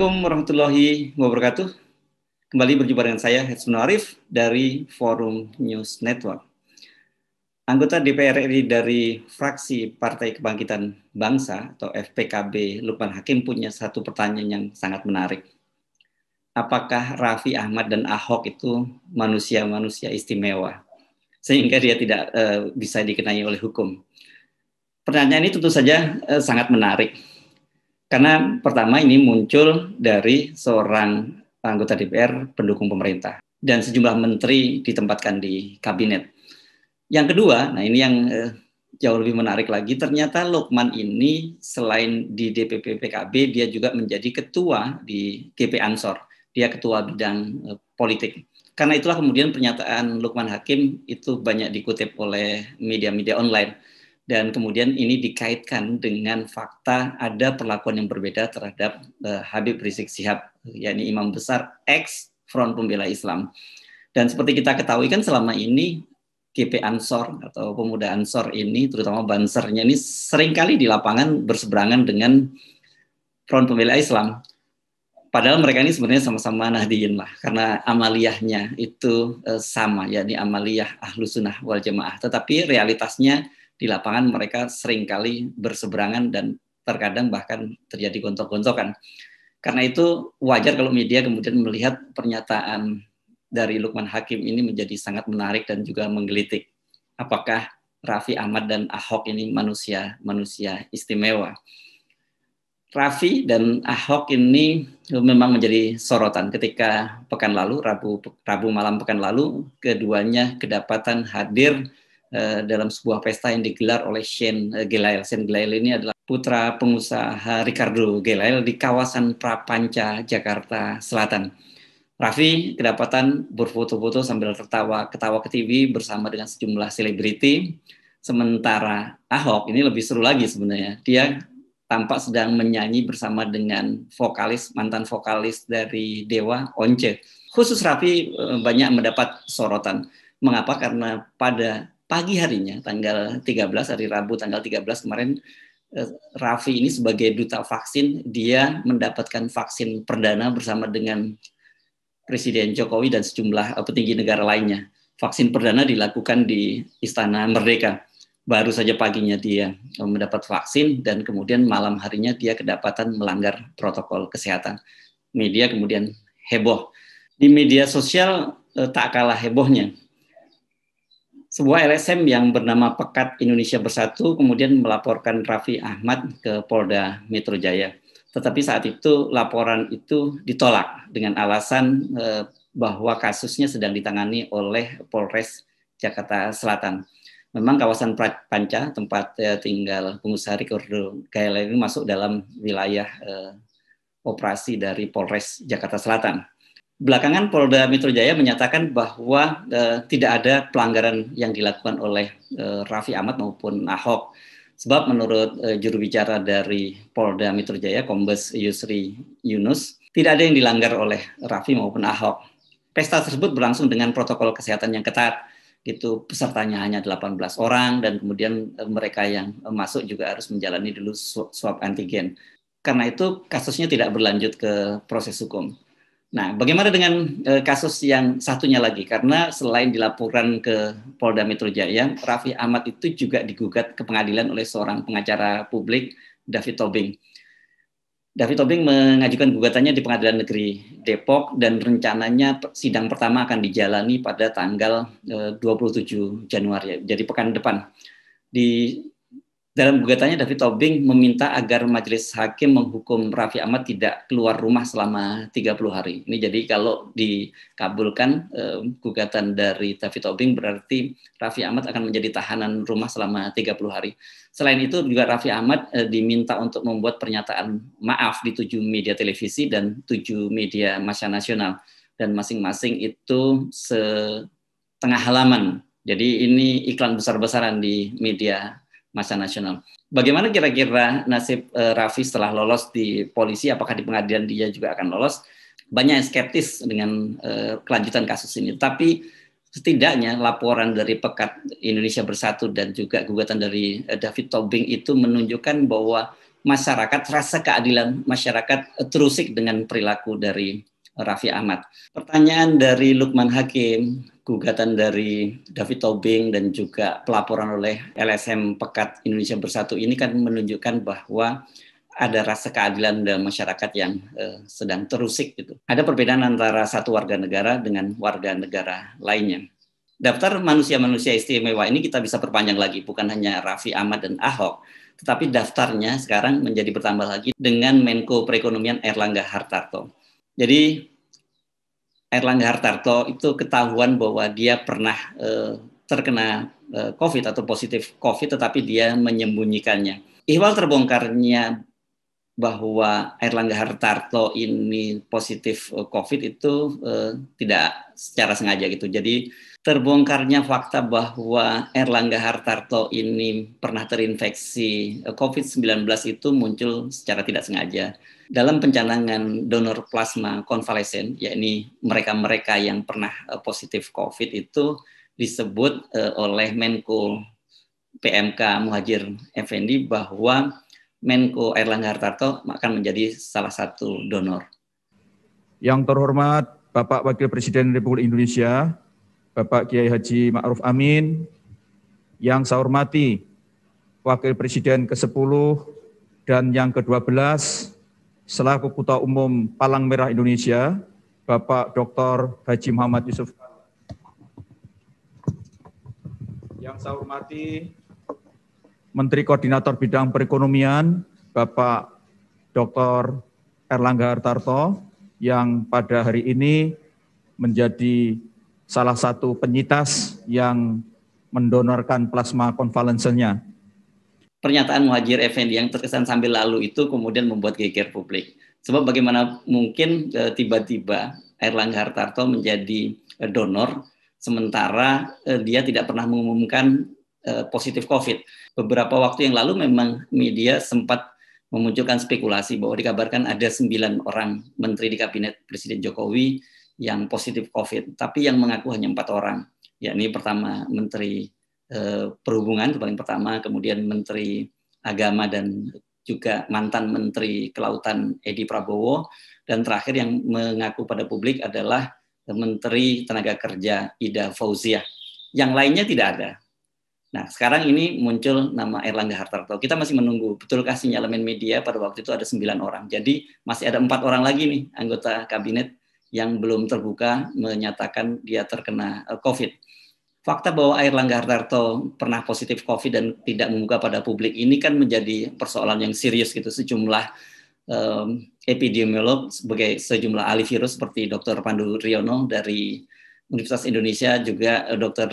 Assalamualaikum warahmatullahi wabarakatuh. Kembali berjumpa dengan saya, Hetsun Arif dari Forum News Network. Anggota DPR RI dari fraksi Partai Kebangkitan Bangsa atau FPKB Lukman Hakim punya satu pertanyaan yang sangat menarik. Apakah Raffi Ahmad dan Ahok itu manusia-manusia istimewa sehingga dia tidak uh, bisa dikenai oleh hukum? Pertanyaan ini tentu saja uh, sangat menarik karena pertama ini muncul dari seorang anggota DPR pendukung pemerintah dan sejumlah menteri ditempatkan di kabinet. Yang kedua, nah ini yang eh, jauh lebih menarik lagi, ternyata Lukman ini selain di DPP PKB dia juga menjadi ketua di GP Ansor. Dia ketua bidang eh, politik. Karena itulah kemudian pernyataan Lukman Hakim itu banyak dikutip oleh media-media online dan kemudian ini dikaitkan dengan fakta ada perlakuan yang berbeda terhadap uh, Habib Rizik Sihab, yakni imam besar X Front Pembela Islam. Dan seperti kita ketahui kan selama ini GP Ansor atau pemuda Ansor ini terutama bansernya ini seringkali di lapangan berseberangan dengan Front Pembela Islam. Padahal mereka ini sebenarnya sama-sama Nahdiyin lah, karena amaliyahnya itu eh, sama, yakni amaliyah ahlu sunnah wal jamaah. Tetapi realitasnya di lapangan mereka seringkali berseberangan dan terkadang bahkan terjadi gontok-gontokan. Karena itu wajar kalau media kemudian melihat pernyataan dari Lukman Hakim ini menjadi sangat menarik dan juga menggelitik. Apakah Raffi Ahmad dan Ahok ini manusia-manusia istimewa? Raffi dan Ahok ini memang menjadi sorotan ketika pekan lalu, Rabu, Rabu malam pekan lalu, keduanya kedapatan hadir Eh, dalam sebuah pesta yang digelar oleh Shane eh, Gelael. Shane Gelael ini adalah putra pengusaha Ricardo Gelael di kawasan Prapanca, Jakarta Selatan. Raffi kedapatan berfoto-foto sambil tertawa ketawa ke TV bersama dengan sejumlah selebriti. Sementara Ahok ini lebih seru lagi sebenarnya. Dia tampak sedang menyanyi bersama dengan vokalis mantan vokalis dari Dewa Once. Khusus Raffi eh, banyak mendapat sorotan. Mengapa? Karena pada pagi harinya tanggal 13 hari Rabu tanggal 13 kemarin eh, Raffi ini sebagai duta vaksin dia mendapatkan vaksin perdana bersama dengan Presiden Jokowi dan sejumlah eh, petinggi negara lainnya. Vaksin perdana dilakukan di Istana Merdeka. Baru saja paginya dia eh, mendapat vaksin dan kemudian malam harinya dia kedapatan melanggar protokol kesehatan. Media kemudian heboh. Di media sosial tak kalah hebohnya sebuah LSM yang bernama Pekat Indonesia Bersatu kemudian melaporkan Raffi Ahmad ke Polda Metro Jaya. Tetapi saat itu laporan itu ditolak dengan alasan eh, bahwa kasusnya sedang ditangani oleh Polres Jakarta Selatan. Memang kawasan Panca tempat eh, tinggal pengusaha Ricardo Gaela ini masuk dalam wilayah eh, operasi dari Polres Jakarta Selatan belakangan Polda Metro Jaya menyatakan bahwa eh, tidak ada pelanggaran yang dilakukan oleh eh, Raffi Ahmad maupun Ahok. Sebab menurut eh, juru bicara dari Polda Metro Jaya, Kombes Yusri Yunus, tidak ada yang dilanggar oleh Raffi maupun Ahok. Pesta tersebut berlangsung dengan protokol kesehatan yang ketat. Itu pesertanya hanya 18 orang dan kemudian mereka yang masuk juga harus menjalani dulu swab antigen. Karena itu kasusnya tidak berlanjut ke proses hukum. Nah, bagaimana dengan e, kasus yang satunya lagi? Karena selain dilaporkan ke Polda Metro Jaya, Raffi Ahmad itu juga digugat ke pengadilan oleh seorang pengacara publik, David Tobing. David Tobing mengajukan gugatannya di Pengadilan Negeri Depok dan rencananya sidang pertama akan dijalani pada tanggal e, eh, 27 Januari, jadi pekan depan. Di dalam gugatannya David Tobing meminta agar majelis hakim menghukum Raffi Ahmad tidak keluar rumah selama 30 hari. Ini jadi kalau dikabulkan eh, gugatan dari David Tobing berarti Raffi Ahmad akan menjadi tahanan rumah selama 30 hari. Selain itu juga Raffi Ahmad eh, diminta untuk membuat pernyataan maaf di tujuh media televisi dan tujuh media masa nasional dan masing-masing itu setengah halaman. Jadi ini iklan besar-besaran di media masa nasional. Bagaimana kira-kira nasib uh, Raffi setelah lolos di polisi? Apakah di pengadilan dia juga akan lolos? Banyak yang skeptis dengan uh, kelanjutan kasus ini. Tapi setidaknya laporan dari Pekat Indonesia Bersatu dan juga gugatan dari uh, David Tobing itu menunjukkan bahwa masyarakat rasa keadilan masyarakat terusik dengan perilaku dari Raffi Ahmad. Pertanyaan dari Lukman Hakim, gugatan dari David Tobing dan juga pelaporan oleh LSM Pekat Indonesia Bersatu ini kan menunjukkan bahwa ada rasa keadilan dalam masyarakat yang eh, sedang terusik gitu. Ada perbedaan antara satu warga negara dengan warga negara lainnya. Daftar manusia-manusia istimewa ini kita bisa perpanjang lagi, bukan hanya Raffi Ahmad dan Ahok, tetapi daftarnya sekarang menjadi bertambah lagi dengan Menko Perekonomian Erlangga Hartarto. Jadi Erlangga Hartarto itu ketahuan bahwa dia pernah eh, terkena eh, COVID atau positif COVID, tetapi dia menyembunyikannya. Ihwal terbongkarnya bahwa Erlangga Hartarto ini positif eh, COVID itu eh, tidak secara sengaja gitu. Jadi terbongkarnya fakta bahwa Erlangga Hartarto ini pernah terinfeksi eh, COVID-19 itu muncul secara tidak sengaja. Dalam pencanangan donor plasma konvalesen, yakni mereka-mereka yang pernah eh, positif COVID itu disebut eh, oleh Menko PMK Muhajir Effendi bahwa Menko Erlangga Hartarto akan menjadi salah satu donor. Yang terhormat Bapak Wakil Presiden Republik Indonesia, Bapak Kiai Haji Ma'ruf Amin, yang saya hormati Wakil Presiden ke-10 dan yang ke-12 selaku Ketua Umum Palang Merah Indonesia, Bapak Dr. Haji Muhammad Yusuf. Yang saya hormati Menteri Koordinator Bidang Perekonomian Bapak Dr. Erlangga Hartarto yang pada hari ini menjadi salah satu penyitas yang mendonorkan plasma konvalensenya. Pernyataan Muhajir Effendi yang terkesan sambil lalu itu kemudian membuat geger publik. Sebab bagaimana mungkin e, tiba-tiba Erlangga Hartarto menjadi e, donor sementara e, dia tidak pernah mengumumkan Eh, positif COVID. Beberapa waktu yang lalu memang media sempat memunculkan spekulasi bahwa dikabarkan ada sembilan orang menteri di kabinet Presiden Jokowi yang positif COVID, tapi yang mengaku hanya empat orang, yakni pertama Menteri eh, Perhubungan, paling pertama, kemudian Menteri Agama dan juga mantan Menteri Kelautan Edi Prabowo, dan terakhir yang mengaku pada publik adalah Menteri Tenaga Kerja Ida Fauzia. Yang lainnya tidak ada. Nah, sekarang ini muncul nama Erlangga Hartarto. Kita masih menunggu. Betulkah sinyalemen media pada waktu itu ada sembilan orang. Jadi masih ada empat orang lagi nih anggota kabinet yang belum terbuka menyatakan dia terkena eh, COVID. Fakta bahwa Air Langga Hartarto pernah positif COVID dan tidak membuka pada publik ini kan menjadi persoalan yang serius gitu. Sejumlah um, epidemiolog sebagai sejumlah ahli virus seperti Dr. Pandu Riono dari Universitas Indonesia juga eh, Dr.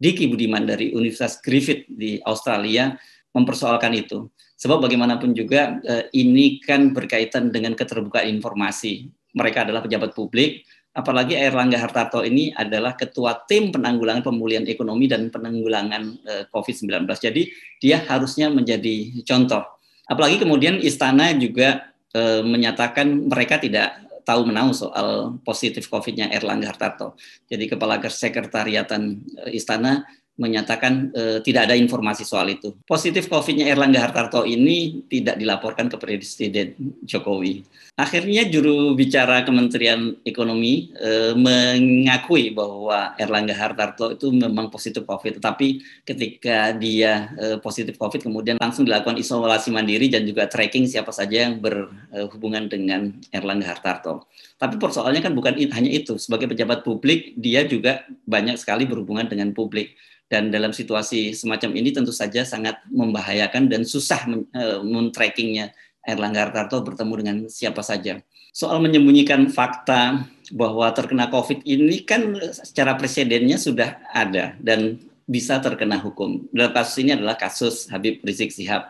Diki Budiman dari Universitas Griffith di Australia mempersoalkan itu. Sebab bagaimanapun juga eh, ini kan berkaitan dengan keterbukaan informasi. Mereka adalah pejabat publik, apalagi Erlangga Hartarto ini adalah ketua tim penanggulangan pemulihan ekonomi dan penanggulangan eh, COVID-19. Jadi dia harusnya menjadi contoh. Apalagi kemudian istana juga eh, menyatakan mereka tidak tahu menahu soal positif COVID-nya Erlangga Hartarto. Jadi kepala sekretariatan eh, istana menyatakan e, tidak ada informasi soal itu. Positif COVID-nya Erlangga Hartarto ini tidak dilaporkan ke Presiden Jokowi. Akhirnya juru bicara Kementerian Ekonomi e, mengakui bahwa Erlangga Hartarto itu memang positif COVID, tetapi ketika dia e, positif COVID kemudian langsung dilakukan isolasi mandiri dan juga tracking siapa saja yang berhubungan dengan Erlangga Hartarto. Tapi persoalannya kan bukan hanya itu. Sebagai pejabat publik, dia juga banyak sekali berhubungan dengan publik dan dalam situasi semacam ini tentu saja sangat membahayakan dan susah men, e, trackingnya Erlangga Hartarto bertemu dengan siapa saja. Soal menyembunyikan fakta bahwa terkena COVID ini kan secara presidennya sudah ada dan bisa terkena hukum. Dalam kasus ini adalah kasus Habib Rizik Sihab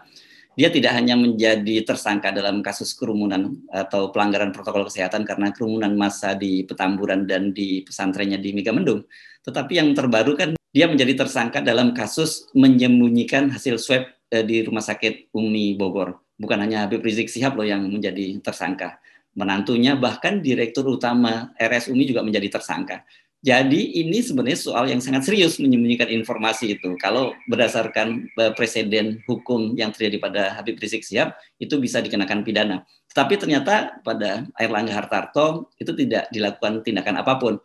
dia tidak hanya menjadi tersangka dalam kasus kerumunan atau pelanggaran protokol kesehatan karena kerumunan massa di Petamburan dan di pesantrennya di Megamendung, tetapi yang terbaru kan dia menjadi tersangka dalam kasus menyembunyikan hasil swab eh, di Rumah Sakit Umi Bogor. Bukan hanya Habib Rizik Sihab loh yang menjadi tersangka. Menantunya bahkan direktur utama RS Umi juga menjadi tersangka. Jadi ini sebenarnya soal yang sangat serius menyembunyikan informasi itu. Kalau berdasarkan eh, presiden hukum yang terjadi pada Habib Rizik Sihab itu bisa dikenakan pidana. Tapi ternyata pada Air Langga Hartarto itu tidak dilakukan tindakan apapun.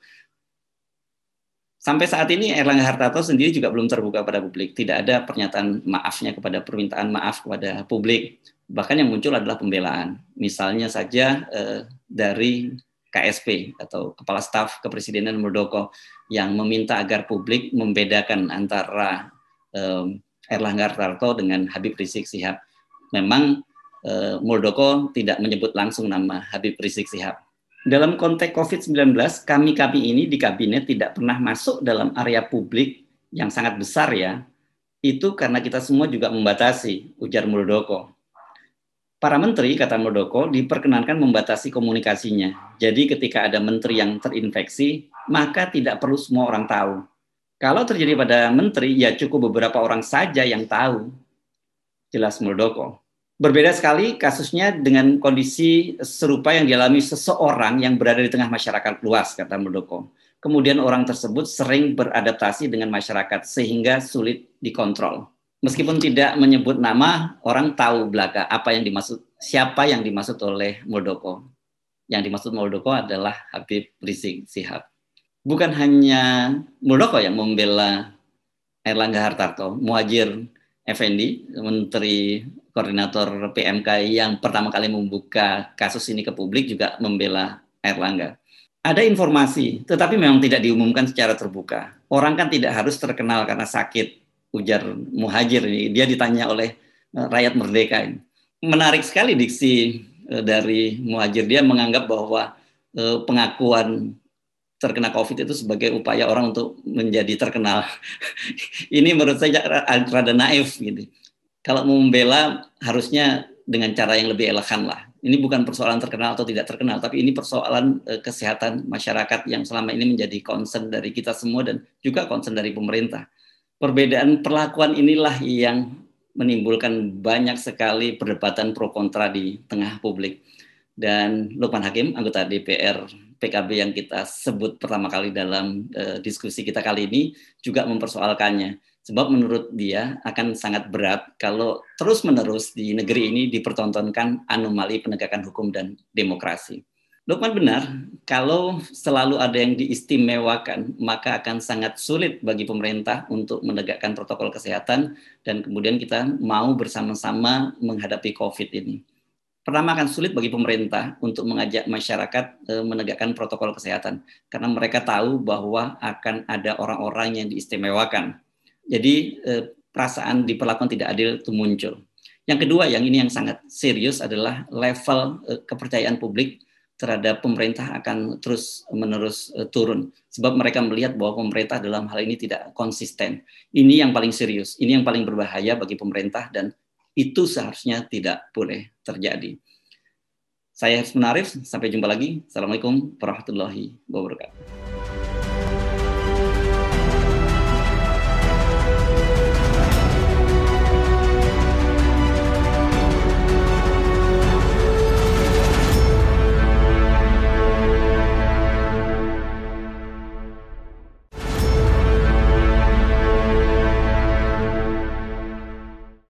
Sampai saat ini Erlangga Hartarto sendiri juga belum terbuka pada publik. Tidak ada pernyataan maafnya kepada permintaan maaf kepada publik. Bahkan yang muncul adalah pembelaan. Misalnya saja eh, dari KSP atau Kepala Staf Kepresidenan Muldoko yang meminta agar publik membedakan antara eh, Erlangga Hartarto dengan Habib Rizik Sihab. Memang eh, Muldoko tidak menyebut langsung nama Habib Rizik Sihab, dalam konteks COVID-19, kami-kami ini di kabinet tidak pernah masuk dalam area publik yang sangat besar ya. Itu karena kita semua juga membatasi, ujar Muldoko. Para menteri, kata Muldoko, diperkenankan membatasi komunikasinya. Jadi ketika ada menteri yang terinfeksi, maka tidak perlu semua orang tahu. Kalau terjadi pada menteri, ya cukup beberapa orang saja yang tahu. Jelas Muldoko. Berbeda sekali kasusnya dengan kondisi serupa yang dialami seseorang yang berada di tengah masyarakat luas, kata Muldoko. Kemudian orang tersebut sering beradaptasi dengan masyarakat sehingga sulit dikontrol. Meskipun tidak menyebut nama, orang tahu belaka apa yang dimaksud, siapa yang dimaksud oleh Muldoko. Yang dimaksud Muldoko adalah Habib Rizik Sihab. Bukan hanya Muldoko yang membela Erlangga Hartarto, Muajir Fnd Menteri Koordinator PMK yang pertama kali membuka kasus ini ke publik juga membela Erlangga. Ada informasi, tetapi memang tidak diumumkan secara terbuka. Orang kan tidak harus terkenal karena sakit, ujar Muhajir. ini. Dia ditanya oleh eh, rakyat merdeka ini. Menarik sekali diksi eh, dari Muhajir. Dia menganggap bahwa eh, pengakuan terkena COVID itu sebagai upaya orang untuk menjadi terkenal. Ini menurut saya rada naif gitu. Kalau mau membela harusnya dengan cara yang lebih elegan lah. Ini bukan persoalan terkenal atau tidak terkenal, tapi ini persoalan eh, kesehatan masyarakat yang selama ini menjadi concern dari kita semua dan juga concern dari pemerintah. Perbedaan perlakuan inilah yang menimbulkan banyak sekali perdebatan pro kontra di tengah publik dan Lukman Hakim, anggota DPR PKB yang kita sebut pertama kali dalam uh, diskusi kita kali ini, juga mempersoalkannya. Sebab menurut dia akan sangat berat kalau terus-menerus di negeri ini dipertontonkan anomali penegakan hukum dan demokrasi. Lukman benar, kalau selalu ada yang diistimewakan, maka akan sangat sulit bagi pemerintah untuk menegakkan protokol kesehatan dan kemudian kita mau bersama-sama menghadapi COVID ini pertama akan sulit bagi pemerintah untuk mengajak masyarakat eh, menegakkan protokol kesehatan karena mereka tahu bahwa akan ada orang-orang yang diistimewakan. Jadi eh, perasaan diperlakukan tidak adil itu muncul. Yang kedua, yang ini yang sangat serius adalah level eh, kepercayaan publik terhadap pemerintah akan terus menerus turun sebab mereka melihat bahwa pemerintah dalam hal ini tidak konsisten. Ini yang paling serius, ini yang paling berbahaya bagi pemerintah dan itu seharusnya tidak boleh terjadi. Saya Haris Arif, sampai jumpa lagi. Assalamualaikum warahmatullahi wabarakatuh.